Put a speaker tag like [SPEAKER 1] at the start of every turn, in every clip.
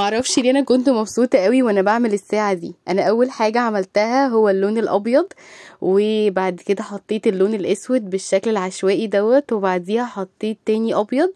[SPEAKER 1] معرفش ليه انا كنت مبسوطه قوي وانا بعمل الساعه دي انا اول حاجه عملتها هو اللون الابيض وبعد كده حطيت اللون الاسود بالشكل العشوائي دوت وبعديها حطيت تاني ابيض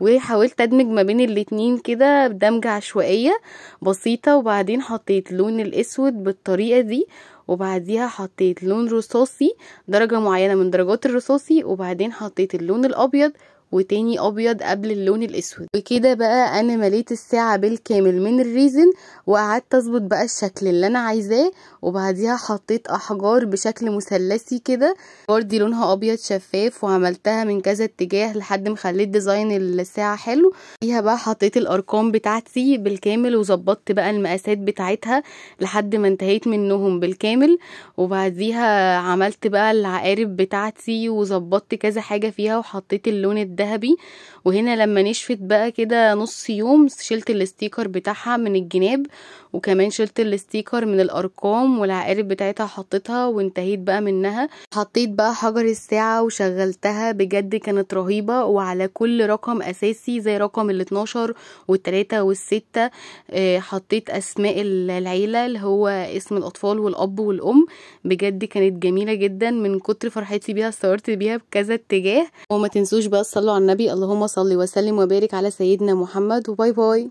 [SPEAKER 1] وحاولت ادمج ما بين الاتنين كده بدمجه عشوائيه بسيطه وبعدين حطيت اللون الاسود بالطريقه دي وبعديها حطيت لون رصاصي درجه معينه من درجات الرصاصي وبعدين حطيت اللون الابيض وتاني ابيض قبل اللون الاسود وكده بقى انا مليت الساعه بالكامل من الريزن وقعدت اظبط بقى الشكل اللي انا عايزاه وبعديها حطيت احجار بشكل مثلثي كده دي لونها ابيض شفاف وعملتها من كذا اتجاه لحد ما خليت ديزاين الساعه حلو فيها بقى حطيت الارقام بتاعتي بالكامل وظبطت بقى المقاسات بتاعتها لحد ما انتهيت منهم بالكامل وبعديها عملت بقى العقارب بتاعتي وظبطت كذا حاجه فيها وحطيت اللون الذهبي وهنا لما نشفت بقى كده نص يوم شلت الاستيكر بتاعها من الجناب وكمان شلت الاستيكر من الارقام والعقارب بتاعتها حطيتها وانتهيت بقى منها حطيت بقى حجر الساعه وشغلتها بجد كانت رهيبه وعلى كل رقم اساسي زي رقم ال 12 وال3 وال6 حطيت اسماء العيله اللي هو اسم الاطفال والاب والام بجد كانت جميله جدا من كتر فرحتي بيها صورت بيها بكذا اتجاه وما تنسوش بقى الصلاه صلوا على النبي اللهم صل وسلم وبارك على سيدنا محمد وباي باي